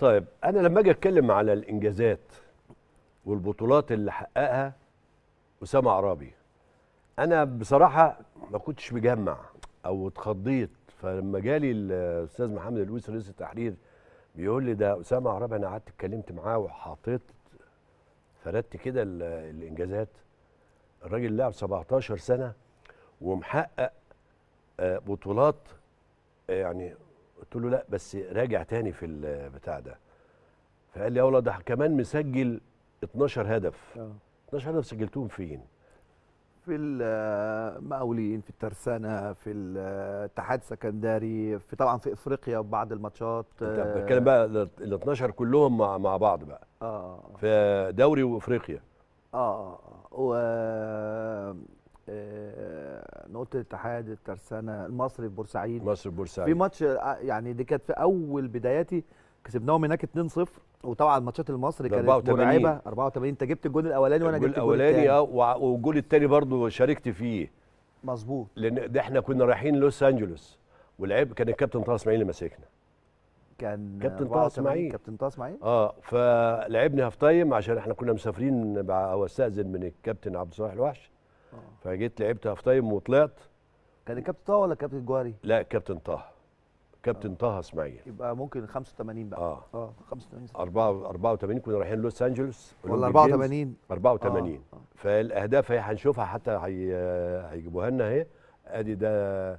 طيب انا لما اجي اتكلم على الانجازات والبطولات اللي حققها اسامه عرابي انا بصراحه ما كنتش مجمع او اتخضيت فلما جالي الاستاذ محمد الويس رئيس التحرير بيقول لي ده اسامه عرابي انا قعدت اتكلمت معاه وحطيت فردت كده الانجازات الراجل لعب 17 سنه ومحقق آه، بطولات آه، يعني قلت له لا بس راجع تاني في البتاع ده فقال لي يا ده كمان مسجل 12 هدف أوه. 12 هدف سجلتهم فين في المقاولين في الترسانه في الاتحاد السكندري في طبعا في افريقيا بعض الماتشات انت بتتكلم بقى ال 12 كلهم مع مع بعض بقى اه في دوري وافريقيا اه اه, آه. ماتش اتحاد الترسانه المصري في بورسعيد مصر بورسعيد في ماتش آه، يعني دي كانت في اول بداياتي كسبناهم هناك 2-0 وطبعا ماتشات المصري كانت 84. مرعبه 84 انت جبت الجول الاولاني وانا جبت الجول الاولاني اه والجول الثاني برضه شاركت فيه مظبوط لان ده احنا كنا رايحين لوس انجلوس ولعب كان الكابتن طه اسماعيل اللي ماسكنا كان كابتن طه اسماعيل كابتن طه اسماعيل اه فلعبنا هاف تايم عشان احنا كنا مسافرين او استاذن من الكابتن عبد الصالح الوحش فجيت لعبت هاف تايم وطلعت كان الكابتن طه ولا الكابتن جواري؟ لا الكابتن طه كابتن طه اسماعيل يبقى ممكن 85 بقى اه اه 85 4 84 كنا رايحين لوس انجلوس ولا 84 84 آه. آه. فالاهداف هي هنشوفها حتى هيجيبوها لنا اهي ادي ده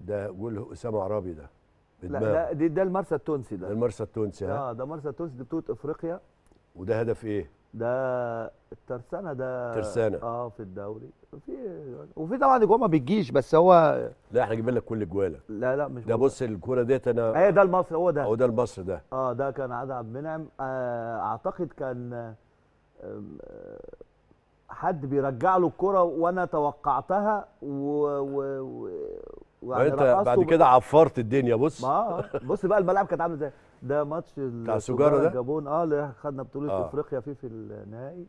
ده جول اسامه عرابي ده بدماغ. لا لا ده المرسى التونسي ده, المرسى التونسي اه ده مرسى التونسي دي بطوله افريقيا وده هدف ايه؟ ده الترسانه ده ترسانه اه في الدوري في وفي طبعا اجوان ما بتجيش بس هو لا احنا جبنا لك كل جواله لا لا مش ده بص الكوره ديت انا ايوه ده المصري هو ده هو ده المصري ده اه ده كان عادل عبد المنعم آه اعتقد كان آه، حد بيرجع له الكرة وانا توقعتها و... و... و... يعني وانت بعد كده عفرت الدنيا بص ما بص بقى الملعب كانت عامله ازاي ده ماتش بتاع السجاره ده الجابون اه اللي خدنا بطوله آه. افريقيا فيه في النهائي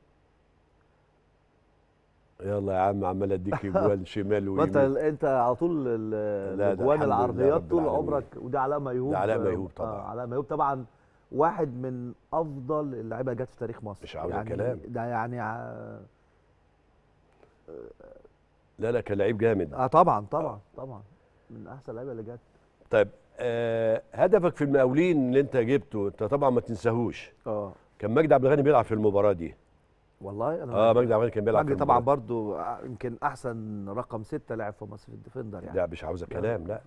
يلا يا عم عمال اديك جوان شمال ويمين انت انت على طول الاجوان العرضيات طول عمرك وده علاء ميهوب علاء ميهوب طبعا آه علاء ميهوب طبعا واحد من افضل اللعيبه جت في تاريخ مصر مش عاوز يعني كلام ده يعني آه لا لا كان لعيب جامد اه طبعا طبعا آه. طبعا من احسن اللعيبه اللي جت طيب آه هدفك في المقاولين اللي انت جبته انت طبعا ما تنساهوش اه كان مجدي عبد الغني بيلعب في المباراه دي والله انا اه مجدي عبد الغني كان بيلعب مجدي طبعا برضو يمكن احسن رقم ستة لاعب في مصر في الديفندر يعني لا مش عاوزه كلام لا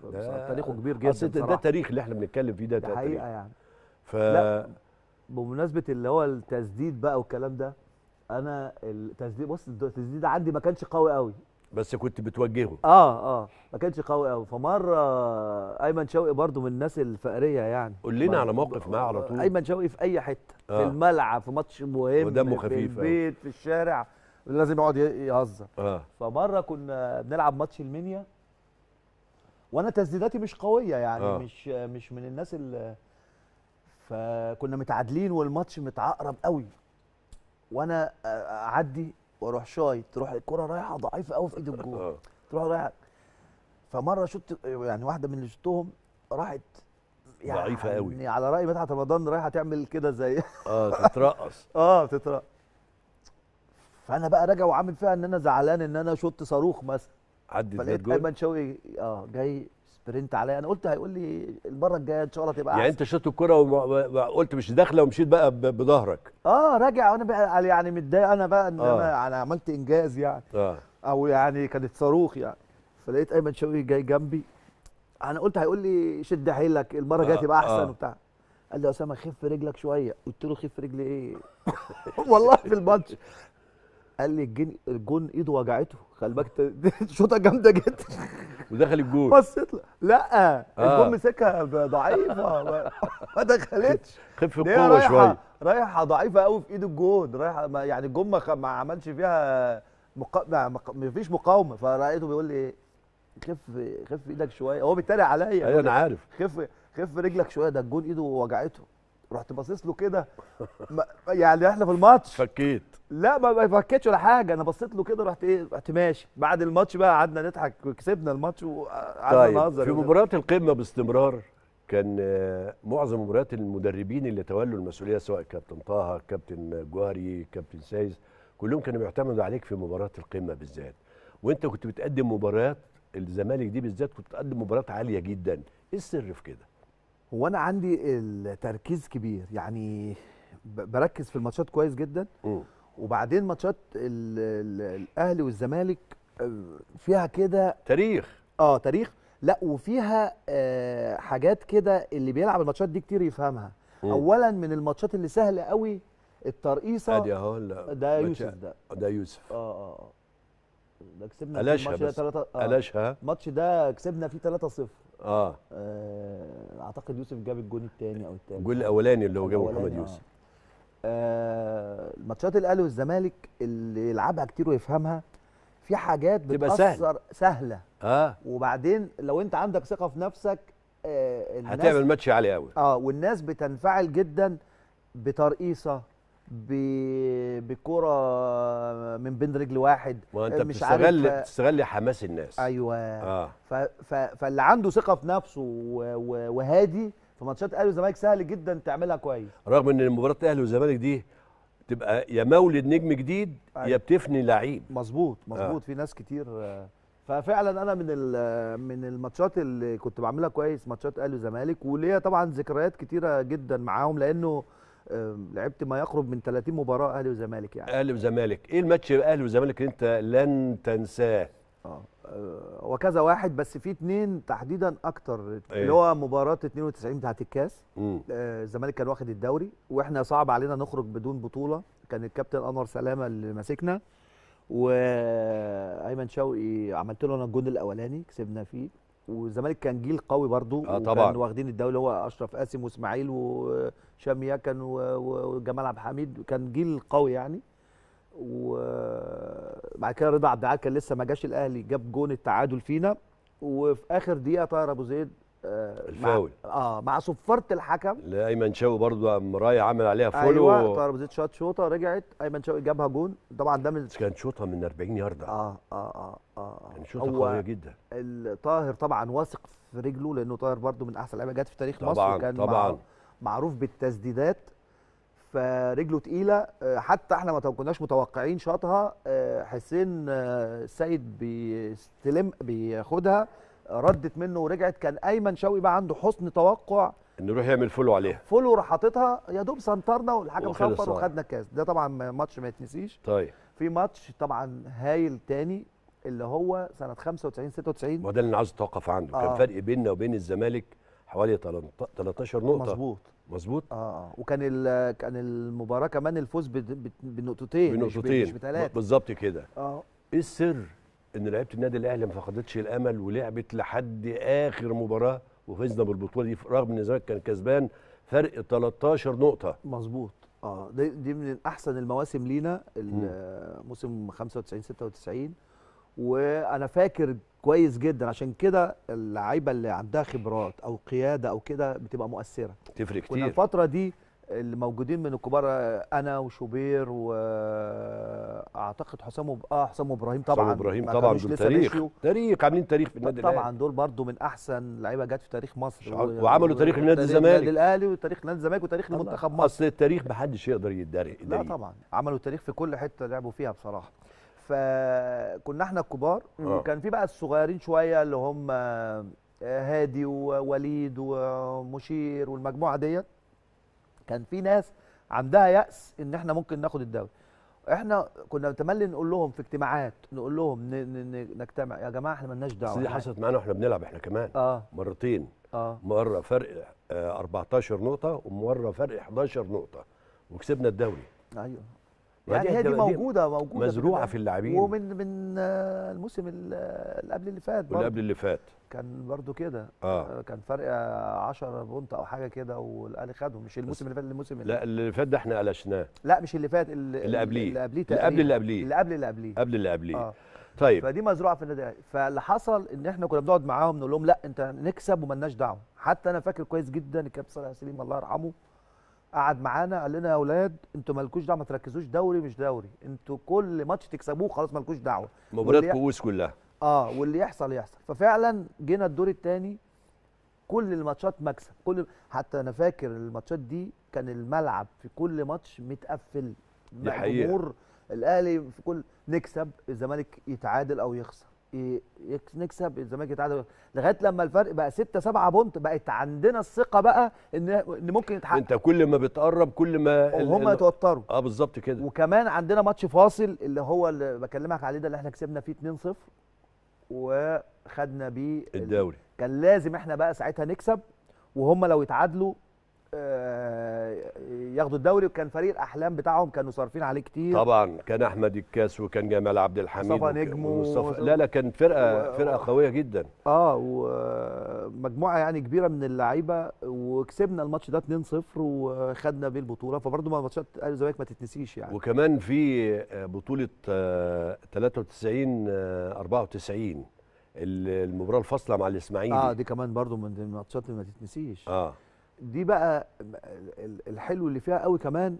تاريخه كبير جدا أصل ده التاريخ اللي احنا بنتكلم فيه ده, ده حقيقه تاريخ. يعني ف لا بمناسبه اللي هو التسديد بقى والكلام ده انا التسديد بص التسديد عندي ما كانش قوي قوي بس كنت بتوجهه اه اه ما كانش قوي قوي فمره ايمن شوقي برضو من الناس الفقريه يعني قول لنا على موقف معاه على طول ايمن شوقي في اي حته آه. في الملعب في ماتش مهم ودمه خفيف في البيت آه. في الشارع لازم يقعد يهزر آه. فمره كنا بنلعب ماتش المنيا وانا تسديداتي مش قويه يعني آه. مش مش من الناس اللي فكنا متعادلين والماتش متعقرب قوي وانا اعدي واروح شايط تروح الكره رايحه ضعيفه قوي في ايد الجول آه. تروح رايحه فمره شفت يعني واحده من اللي شفتهم راحت يعني ضعيفه قوي يعني على راي مدحت رمضان رايحه تعمل كده زي اه تترقص اه تترقص فانا بقى راجع وعامل فيها ان انا زعلان ان انا شوت صاروخ مثلا عدت فلقيت ايمن شوقي اه جاي سبرنت عليا انا قلت هيقول لي المره الجايه ان شاء الله تبقى يعني احسن. انت شاط الكره وقلت مش داخله ومشيت بقى بظهرك اه راجع وانا يعني متضايق انا بقى ان آه. انا عملت انجاز يعني آه. او يعني كانت صاروخ يعني فلقيت ايمن شوقي جاي جنبي انا قلت هيقول لي شد حيلك المره الجايه آه. تبقى احسن آه. وبتاع قال لي يا اسامه خف رجلك شويه قلت له خف رجلي ايه والله في الماتش قال لي الجن الجون ايده وجعته خلي بالك شوطه جامده جدا ودخل الجون بصيت له لا آه. الجون مسكها ضعيفه ما دخلتش خف القوه شويه رايحه ضعيفه قوي في ايد الجون رايحه يعني الجون ما عملش فيها مقا... ما فيش مقاومه فلقيته بيقول لي خف خف ايدك شويه هو بيتريق عليا ايوه انا عارف خف خف رجلك شويه ده الجون ايده وجعته رحت باصص له كده يعني احنا في الماتش فكيت لا ما فكيتش ولا حاجه انا بصيت له كده رحت ايه رحت ماشي بعد الماتش بقى قعدنا نضحك وكسبنا الماتش وقعدنا طيب نهزر في مباراه القمه باستمرار كان آه، معظم مباريات المدربين اللي تولوا المسؤوليه سواء كابتن طه كابتن جوهري كابتن سايز كلهم كانوا بيعتمدوا عليك في مباراه القمه بالذات وانت كنت بتقدم مباريات الزمالك دي بالذات كنت بتقدم مباريات عاليه جدا ايه السر في كده هو انا عندي التركيز كبير يعني بركز في الماتشات كويس جدا م. وبعدين ماتشات الاهلي والزمالك آه، فيها كده تاريخ اه تاريخ لا وفيها آه حاجات كده اللي بيلعب الماتشات دي كتير يفهمها م. اولا من الماتشات اللي سهله قوي الترقيصه ادي اهو ده يوسف ده ده يوسف اه اه, آه. ده كسبنا الماتش ده تلاتة... آه. الماتش ده كسبنا فيه 3-0 آه. آه. اه اعتقد يوسف جاب الجون الثاني او الثالث الجول الاولاني اللي هو جابه محمد يوسف آه. آه. ماتشات الاهلي والزمالك اللي يلعبها كتير ويفهمها في حاجات بتبقى سهل. سهله اه وبعدين لو انت عندك ثقه في نفسك آه هتعمل ماتش عالي قوي اه والناس بتنفعل جدا بترقيصه بكره من بين رجل واحد ما انت مش بتستغل عارف بتستغل حماس الناس ايوه آه. فاللي عنده ثقه في نفسه وهادي في ماتشات اهلي والزمالك سهل جدا تعملها كويس رغم ان مباراه الاهلي والزمالك دي تبقى يا مولد نجم جديد أيوة. يا بتفني لعيب مظبوط مظبوط آه. في ناس كتير آه، ففعلا انا من من الماتشات اللي كنت بعملها كويس ماتشات اهلي والزمالك وليا طبعا ذكريات كتيره جدا معاهم لانه لعبت ما يقرب من 30 مباراه اهلي وزمالك يعني اهلي وزمالك ايه الماتش اهلي وزمالك اللي انت لن تنساه اه, آه، وكذا واحد بس في اثنين تحديدا اكتر أيه. اللي هو مباراه 92 بتاعه الكاس آه، الزمالك كان واخد الدوري واحنا صعب علينا نخرج بدون بطوله كان الكابتن انور سلامه اللي ماسكنا وايمن شوقي عملت له انا الجون الاولاني كسبنا فيه والزمالك كان جيل قوي برضو آه طبعا وكان واخدين الدوري هو اشرف قاسم واسماعيل وهشام كان وجمال عبد الحميد كان جيل قوي يعني وبعد كده رضا عبد العال كان لسه ما جاش الاهلي جاب جون التعادل فينا وفي اخر دقيقه طاهر ابو زيد الفاول مع... اه مع صفاره الحكم لايمن شوقي برضه قام رايح عمل عليها فولو ايوه ترابيزات شاط شوطه رجعت ايمن شوقي جابها جون طبعا ده من كان شوطها من 40 يارده اه اه اه اه كان شوطه قويه جدا طاهر طبعا واثق في رجله لانه طاهر برده من احسن لعيبه جت في تاريخ طبعًا مصر وكان طبعا معروف بالتسديدات فرجله تقيله آه، حتى احنا ما كناش متوقعين شاطها آه، حسين السيد آه، بيستلم بياخدها ردت منه ورجعت كان ايمن شوقي بقى عنده حسن توقع انه يروح يعمل فولو عليها فولو راح حاططها يا دوب سنترنا والحكم صفر وخدنا الكاس ده طبعا ماتش ما يتنسيش طيب في ماتش طبعا هايل تاني اللي هو سنه 95 96 ما ده اللي انا عايز اتوقف عنده آه. كان فرق بيننا وبين الزمالك حوالي 13 نقطه مظبوط مظبوط اه اه وكان كان المباراه كمان الفوز بنقطتين بنقطتين مش بثلاثه بالظبط كده اه ايه السر ان لعيبه النادي الاهلي ما فقدتش الامل ولعبت لحد اخر مباراه وفزنا بالبطوله دي رغم ان الزمالك كان كسبان فرق 13 نقطه مظبوط اه دي, دي من احسن المواسم لينا الموسم 95 96 وانا فاكر كويس جدا عشان كده اللعيبه اللي عندها خبرات او قياده او كده بتبقى مؤثره تفرق كتير كنا الفتره دي اللي موجودين من الكبار آه، انا وشوبير واعتقد حسام وب... اه حسام وابراهيم طبعا حسام وابراهيم طبعا دول تاريخ تاريخ عاملين تاريخ في النادي الاهلي طبعا دول برضو من احسن لعيبه جت في تاريخ مصر و... وعملوا تاريخ لنادي الزمالك النادي الاهلي وتاريخ نادي الزمالك وتاريخ المنتخب مصر اصل التاريخ محدش يقدر يداري لا طبعا عملوا تاريخ في كل حته لعبوا فيها بصراحه فكنا احنا الكبار وكان آه. في بقى الصغيرين شويه اللي هم آه، هادي ووليد ومشير والمجموعه ديت كان في ناس عندها يأس ان احنا ممكن ناخد الدوري احنا كنا نتملي نقول لهم في اجتماعات نقول لهم نجتمع يا جماعه احنا مالناش دعوه دي حصلت معانا واحنا بنلعب احنا كمان آه. مرتين آه. مره فرق 14 آه، نقطه ومره فرق 11 نقطه وكسبنا الدوري ايوه يعني هي دي موجوده موجوده مزروعه في اللاعبين ومن من آه، الموسم آه، اللي قبل اللي فات اللي قبل اللي فات كان برضو كده آه. آه. كان فرق 10 بونت او حاجه كده والاهلي خدهم مش الموسم اللي فات الموسم اللي لا اللي فات ده احنا قلشناه لا مش اللي فات اللي قبليه اللي قبليه اللي قبل اللي قبليه اللي قبل اللي قبليه قبل اللي قبليه آه. طيب فدي مزروعه في النادي فاللي حصل ان احنا كنا بنقعد معاهم نقول لهم لا انت نكسب وملناش دعوه حتى انا فاكر كويس جدا الكابتن صالح سليم الله يرحمه قعد معانا قال لنا يا اولاد انتوا مالكوش دعوه ما تركزوش دوري مش دوري انتوا كل ماتش تكسبوه خلاص مالكوش دعوه مباريات كؤوس كلها اه واللي يحصل يحصل ففعلا جينا الدور الثاني كل الماتشات مكسب كل حتى انا فاكر الماتشات دي كان الملعب في كل ماتش متقفل مع الجمهور الاهلي في كل نكسب الزمالك يتعادل او يخسر نكسب الزمالك يتعادل لغايه لما الفرق بقى 6 7 بونت بقت عندنا الثقه بقى ان ان ممكن يتحقق انت كل ما بتقرب كل ما هم يتوتروا اه بالظبط كده وكمان عندنا ماتش فاصل اللي هو اللي بكلمك عليه ده اللي احنا كسبنا فيه 2-0 وخدنا بيه الدوري كان لازم احنا بقى ساعتها نكسب وهم لو يتعادلوا آه، ياخدوا الدوري وكان فريق الاحلام بتاعهم كانوا صارفين عليه كتير طبعا كان احمد الكاس وكان جمال عبد الحميد مصطفى نجم ومصطفى لا لا كان فرقه و... فرقه قويه جدا اه ومجموعه يعني كبيره من اللعيبه وكسبنا الماتش ده 2-0 وخدنا بيه البطوله فبرضه ماتشات اهلي والزمالك ما تتنسيش يعني وكمان في آه، بطوله 93 آه، 94 المباراه الفاصله مع الاسماعيلي اه دي كمان برضه من الماتشات اللي ما تتنسيش اه دي بقى الحلو اللي فيها قوي كمان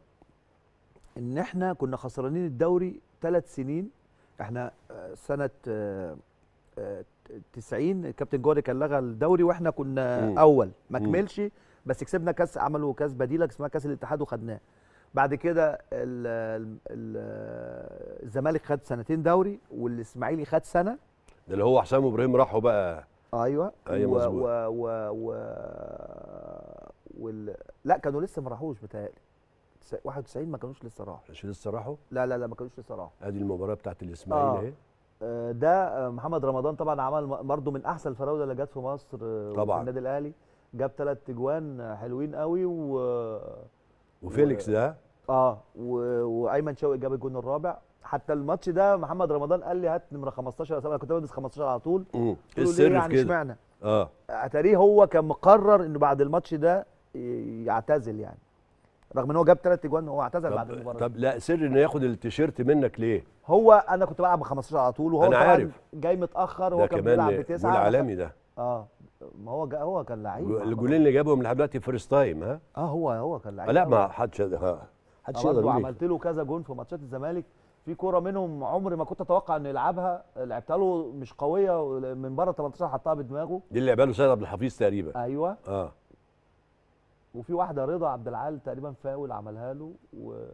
ان احنا كنا خسرانين الدوري ثلاث سنين احنا آه، سنه 90 آه، الكابتن آه، جوري كان لغى الدوري واحنا كنا مم. اول ما كملش بس كسبنا كاس عملوا كاس بديله اسمها كاس الاتحاد وخدناه بعد كده الزمالك خد سنتين دوري والاسماعيلي خد سنه ده اللي هو حسام وابراهيم راحوا بقى ايوه ايوه مظبوط و... و... و... وال... لا كانوا لسه ما راحوش متهيألي 91 ما كانوش لسه راحوا مش لسه راحوا؟ لا لا لا ما كانوش لسه راحوا ادي المباراه بتاعت الاسماعيلي اهي إيه؟ آه. ده آه، محمد رمضان طبعا عمل برضه من احسن الفراوله اللي جت في مصر آه، طبعا في النادي الاهلي جاب ثلاث اجوان آه، حلوين قوي و وفيليكس ده اه و... وايمن شوقي جاب الجون الرابع حتى الماتش ده محمد رمضان قال لي هات نمره 15 انا كنت بلبس 15 على طول ايه السر يعني اشمعنى اه اتاريه هو كان مقرر انه بعد الماتش ده يعتزل يعني رغم ان هو جاب ثلاث اجوان هو اعتزل بعد المباراه طب لا سر انه ياخد التيشيرت منك ليه؟ هو انا كنت بلعب ب 15 على طول وهو أنا عارف. جاي متاخر وهو كان بيلعب بتسعه والعالمي ده اه ما هو هو كان لعيب الجولين اللي جابهم لحد دلوقتي فيرست تايم ها؟ اه هو هو كان لعيب لا ما حدش حدش يقدر إيه. عملت له كذا جون في ماتشات الزمالك في كوره منهم عمري ما كنت اتوقع انه يلعبها لعبتها له مش قويه من بره 18 حطها بدماغه دي اللي لعبها له سيد عبد الحفيظ تقريبا ايوه اه وفي واحده رضا عبد العال تقريبا فاول عملها له و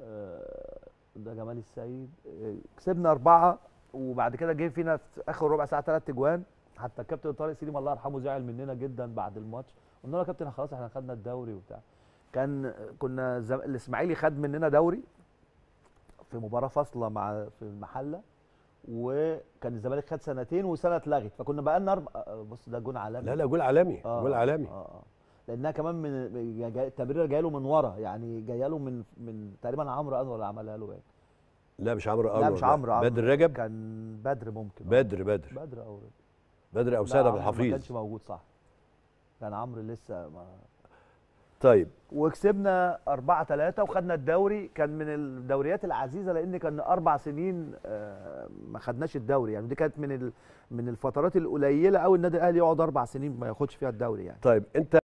آه، ده جمال السيد آه، كسبنا اربعه وبعد كده جه فينا في اخر ربع ساعه ثلاث اجوان حتى الكابتن طارق سليم الله يرحمه زعل مننا جدا بعد الماتش قلنا له يا كابتن خلاص احنا خدنا الدوري وبتاع كان كنا زم... الاسماعيلي خد مننا دوري في مباراه فاصله مع في المحله وكان الزمالك خد سنتين وسنه اتلغت فكنا بقى لنا أربع... آه، بص ده جون عالمي لا لا جول عالمي آه جول عالمي آه آه. لانها كمان من التمريره جايه له من ورا يعني جايه له من من تقريبا عمرو انور اللي عملها له يعني لا مش عمرو انور لا مش عمرو بدر رجب كان بدر ممكن آه. بدر بدر بدر او بدر او سعد عبد الحفيظ ما كانش موجود صح كان عمرو لسه ما طيب وكسبنا 4 3 وخدنا الدوري كان من الدوريات العزيزه لان كان اربع سنين آه، ما خدناش الدوري يعني دي كانت من من الفترات القليله قوي النادي الاهلي يقعد اربع سنين ما ياخدش فيها الدوري يعني طيب انت